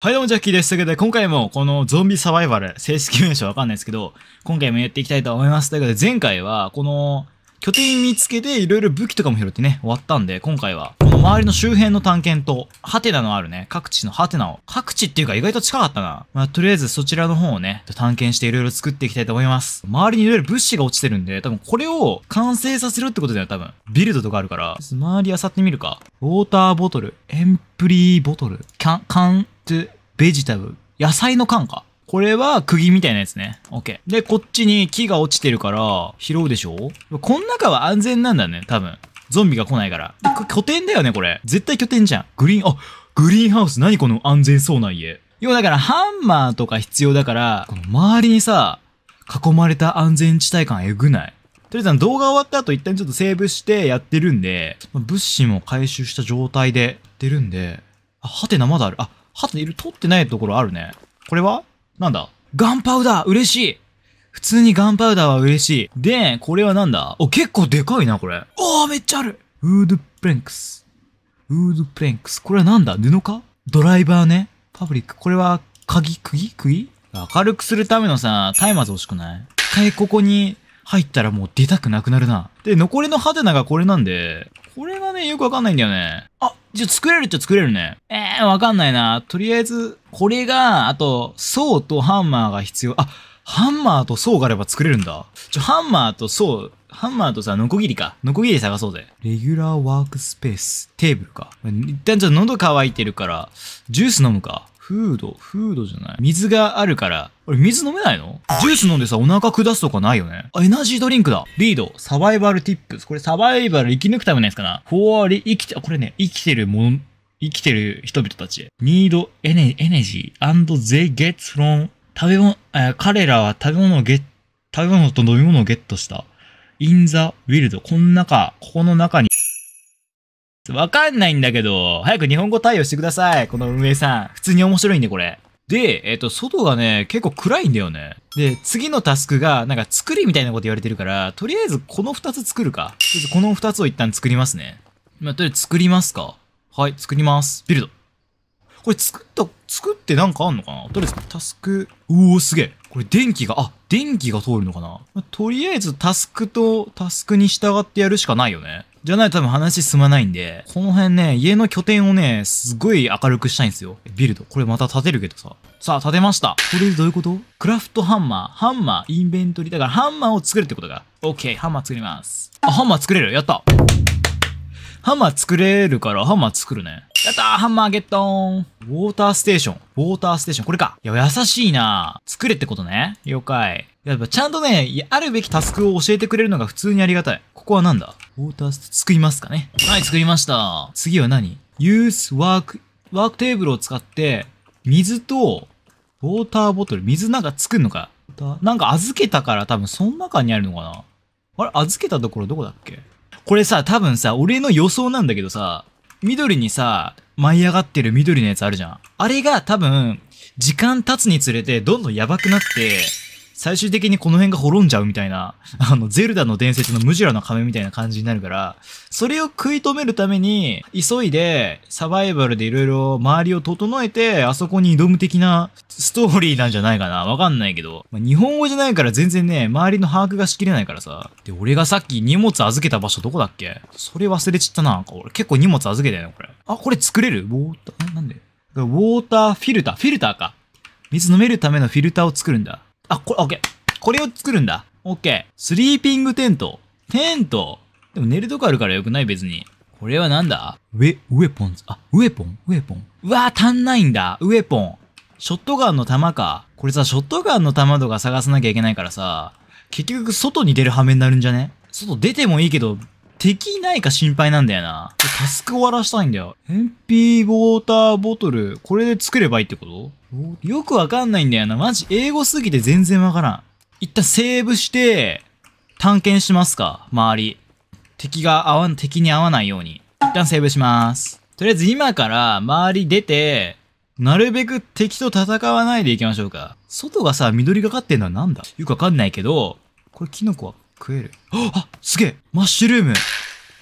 はいどうも、ジャッキーです。ということで、今回もこのゾンビサバイバル、正式名称わかんないですけど、今回もやっていきたいと思います。ということで、前回は、この、拠点見つけて、いろいろ武器とかも拾ってね、終わったんで、今回は、この周りの周辺の探検と、ハテナのあるね、各地のハテナを、各地っていうか意外と近かったな。まあ、とりあえずそちらの方をね、探検していろいろ作っていきたいと思います。周りにいろいろ物資が落ちてるんで、多分これを完成させるってことだよ、多分。ビルドとかあるから、周り漁ってみるか。ウォーターボトル、エンプリーボトル、キャン、ン、トベジタブル。野菜の缶か。これは釘みたいなやつね。オッケー。で、こっちに木が落ちてるから、拾うでしょこん中は安全なんだね、多分。ゾンビが来ないから。で、拠点だよね、これ。絶対拠点じゃん。グリーン、あ、グリーンハウス。何この安全そうな家。要はだからハンマーとか必要だから、この周りにさ、囲まれた安全地帯感えぐない。とりあえず動画終わった後一旦ちょっとセーブしてやってるんで、物資も回収した状態でやってるんで、あ、はてなまだある。あ、いる、取ってないところあるね。これはなんだガンパウダー嬉しい普通にガンパウダーは嬉しい。で、これはなんだお、結構でかいな、これ。おー、めっちゃあるウードプレンクス。ウードプレンクス。これはなんだ布かドライバーね。パブリック。これは、鍵釘釘明るくするためのさ、松明欲しくない一回ここに入ったらもう出たくなくなるな。で、残りのハテナがこれなんで、これがね、よくわかんないんだよね。あ、じゃ作れるっちゃ作れるね。えー、わかんないな。とりあえず、これが、あと、層とハンマーが必要。あ、ハンマーと層があれば作れるんだ。ちょ、ハンマーと層、ハンマーとさ、ノコギリか。ノコギリ探そうぜ。レギュラーワークスペース。テーブルか。一旦ちょっと喉乾いてるから、ジュース飲むか。フード、フードじゃない。水があるから、あれ、水飲めないのジュース飲んでさ、お腹下すとかないよね。あ、エナジードリンクだ。リード、サバイバルティップス。これサバイバル生き抜くためのやつかな。フォアリ、生きて、あ、これね、生きてるもの、生きてる人々たち。need energy and they get from 食べ物、え彼らは食べ物をゲ食べ物と飲み物をゲットした。in the wild. この中、ここの中に。わかんないんだけど、早く日本語対応してください。この運営さん。普通に面白いんで、これ。で、えっ、ー、と、外がね、結構暗いんだよね。で、次のタスクが、なんか作りみたいなこと言われてるから、とりあえずこの2つ作るか。とりあえずこの2つを一旦作りますね。まあ、とりあえず作りますか。はい、作ります。ビルド。これ作った、作ってなんかあんのかなとりあえずタスク、うおすげえ。これ電気が、あ、電気が通るのかな、まあ、とりあえずタスクとタスクに従ってやるしかないよね。じゃないと多分話進まないんで、この辺ね、家の拠点をね、すごい明るくしたいんですよ。ビルド。これまた建てるけどさ。さあ、建てました。これどういうことクラフトハンマー、ハンマー、インベントリー。だからハンマーを作るってことか。オッケー、ハンマー作ります。あ、ハンマー作れる。やった。ハンマー作れるから、ハンマー作るね。やったーハンマーゲットーンウォーターステーション。ウォーターステーション。これか。いや、優しいな作れってことね。了解。やっぱちゃんとね、あるべきタスクを教えてくれるのが普通にありがたい。ここは何だウォータース作りますかね。はい、作りました。次は何ユースワーク、ワークテーブルを使って、水と、ウォーターボトル、水なんか作るのか。なんか預けたから多分その中にあるのかな。あれ、預けたところどこだっけこれさ、多分さ、俺の予想なんだけどさ、緑にさ、舞い上がってる緑のやつあるじゃん。あれが多分、時間経つにつれてどんどんやばくなって、最終的にこの辺が滅んじゃうみたいな、あの、ゼルダの伝説のムジュラの仮面みたいな感じになるから、それを食い止めるために、急いで、サバイバルでいろいろ周りを整えて、あそこに挑む的なストーリーなんじゃないかな。わかんないけど。まあ、日本語じゃないから全然ね、周りの把握がしきれないからさ。で、俺がさっき荷物預けた場所どこだっけそれ忘れちったな。俺結構荷物預けたよね、これ。あ、これ作れるウォーター、なんでウォーターフィルター、フィルターか。水飲めるためのフィルターを作るんだ。あ、これ、オッケー。これを作るんだ。オッケー。スリーピングテント。テントでも寝るとこあるからよくない別に。これはなんだウェ、ウェポンズ。あ、ウェポンウェポン。うわ足んないんだ。ウェポン。ショットガンの弾か。これさ、ショットガンの弾とか探さなきゃいけないからさ、結局外に出る羽目になるんじゃね外出てもいいけど、敵いないか心配なんだよな。タスク終わらしたいんだよ。ピーウォーターボトル、これで作ればいいってことよくわかんないんだよな。マジ、英語すぎて全然わからん。一旦セーブして、探検しますか、周り。敵が合わん、敵に合わないように。一旦セーブします。とりあえず今から周り出て、なるべく敵と戦わないでいきましょうか。外がさ、緑がかってんのはなんだよくわかんないけど、これキノコは食えるあすげえマッシュルーム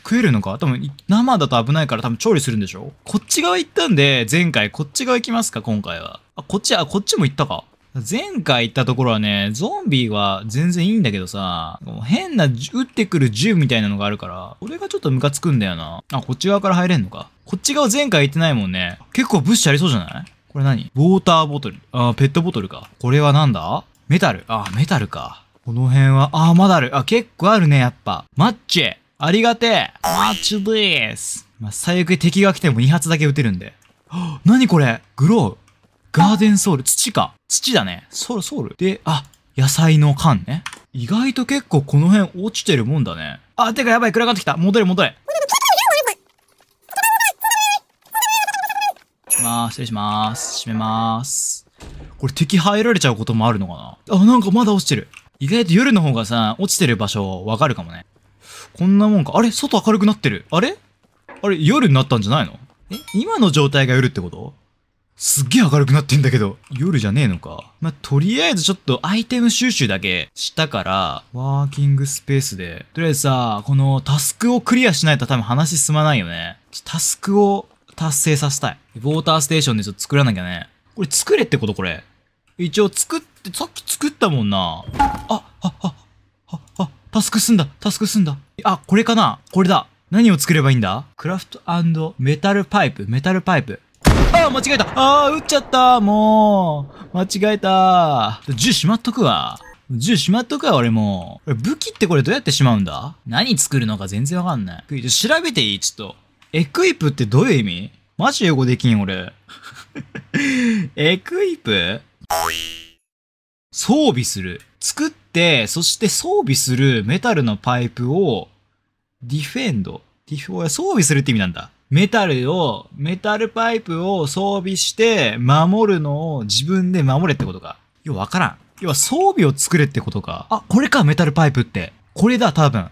食えるのか多分生だと危ないから多分調理するんでしょこっち側行ったんで前回こっち側行きますか今回はあこっちあこっちも行ったか前回行ったところはね、ゾンビは全然いいんだけどさ、変な撃ってくる銃みたいなのがあるから、俺がちょっとムカつくんだよな。あ、こっち側から入れんのか。こっち側前回行ってないもんね。結構物資ありそうじゃないこれ何ウォーターボトル。あ、ペットボトルか。これは何だメタル。あ、メタルか。この辺は、あまだある。あ、結構あるね、やっぱ。マッチありがてえマッチでーすまあ、最悪敵が来ても2発だけ撃てるんで。な にこれグローガーデンソウル土か土だね。ソウル、ソウル。で、あ、野菜の缶ね。意外と結構この辺落ちてるもんだね。あ、てかやばい、暗がってきた。戻れ、戻れ。まあ、失礼します。閉めます。これ敵入られちゃうこともあるのかなあ、なんかまだ落ちてる。意外と夜の方がさ、落ちてる場所わかるかもね。こんなもんか。あれ外明るくなってる。あれあれ夜になったんじゃないのえ今の状態が夜ってことすっげえ明るくなってんだけど。夜じゃねえのか。まあ、とりあえずちょっとアイテム収集だけしたから、ワーキングスペースで。とりあえずさ、このタスクをクリアしないと多分話進まないよね。タスクを達成させたい。ウォーターステーションでちょっと作らなきゃね。これ作れってことこれ。一応作っってさっき作ったもんな。あ、あ、あ、あ、あ、タスク済んだ、タスク済んだ。あ、これかなこれだ。何を作ればいいんだクラフトメタルパイプ、メタルパイプ。ああ、間違えたああ、撃っちゃったもう間違えた銃しまっとくわ。銃しまっとくわ、俺もう。武器ってこれどうやってしまうんだ何作るのか全然わかんない。調べていいちょっと。エクイプってどういう意味マジ英語できん、俺。エクイプ装備する。作って、そして装備するメタルのパイプを、ディフェンド。ディフォ装備するって意味なんだ。メタルを、メタルパイプを装備して守るのを自分で守れってことか。ようわからん。要は装備を作れってことか。あ、これか、メタルパイプって。これだ、多分。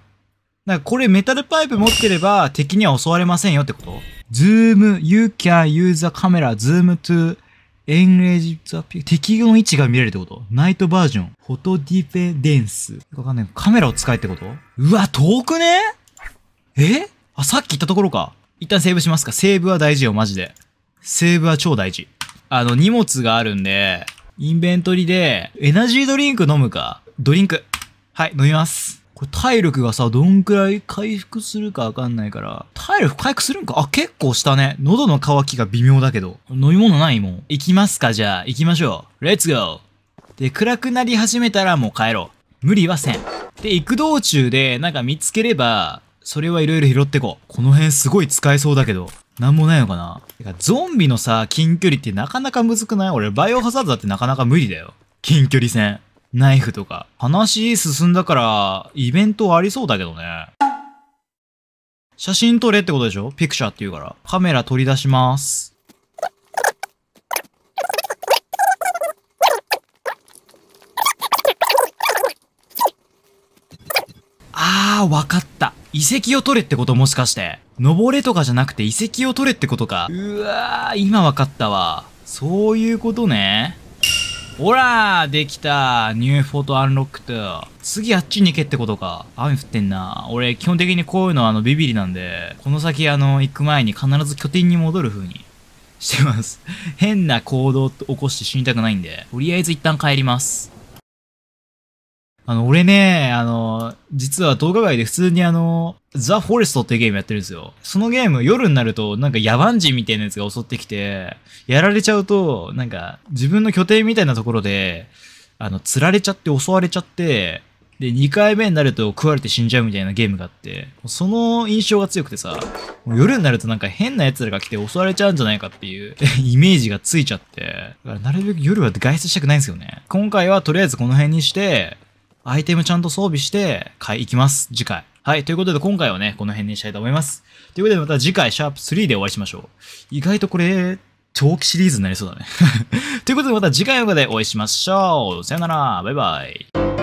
なんかこれメタルパイプ持ってれば敵には襲われませんよってことズーム、you can use the camera zoom to エンレージザピュー。適用の位置が見れるってことナイトバージョン。フォトディフェデンス。わかんない。カメラを使えってことうわ、遠くねえあ、さっき言ったところか。一旦セーブしますか。セーブは大事よ、マジで。セーブは超大事。あの、荷物があるんで、インベントリで、エナジードリンク飲むか。ドリンク。はい、飲みます。これ体力がさ、どんくらい回復するかわかんないから。体力回復するんかあ、結構したね。喉の渇きが微妙だけど。飲み物ないもん。行きますかじゃあ、行きましょう。レッツゴーで、暗くなり始めたらもう帰ろう。無理はせん。で、行く道中で、なんか見つければ、それはいろいろ拾ってこう。この辺すごい使えそうだけど。なんもないのかなてか、ゾンビのさ、近距離ってなかなかむずくない俺、バイオハザードだってなかなか無理だよ。近距離戦。ナイフとか。話進んだから、イベントありそうだけどね。写真撮れってことでしょピクチャーって言うから。カメラ取り出します。あー、わかった。遺跡を取れってこともしかして。登れとかじゃなくて遺跡を取れってことか。うわー、今わかったわ。そういうことね。ほらできたニューフォートアンロックと。次あっちに行けってことか。雨降ってんな。俺、基本的にこういうのはあのビビりなんで、この先あの、行く前に必ず拠点に戻る風にしてます。変な行動を起こして死にたくないんで、とりあえず一旦帰ります。あの、俺ね、あの、実は動画外で普通にあの、ザ・フォレストっていうゲームやってるんですよ。そのゲーム夜になるとなんか野蛮人みたいなやつが襲ってきて、やられちゃうと、なんか自分の拠点みたいなところで、あの、釣られちゃって襲われちゃって、で、2回目になると食われて死んじゃうみたいなゲームがあって、その印象が強くてさ、夜になるとなんか変な奴らが来て襲われちゃうんじゃないかっていう イメージがついちゃって、なるべく夜は外出したくないんですよね。今回はとりあえずこの辺にして、アイテムちゃんと装備して、買い行きます。次回。はい。ということで、今回はね、この辺にしたいと思います。ということで、また次回、シャープ3でお会いしましょう。意外とこれ、長期シリーズになりそうだね ということで、また次回の動画でお会いしましょう。さよなら。バイバイ。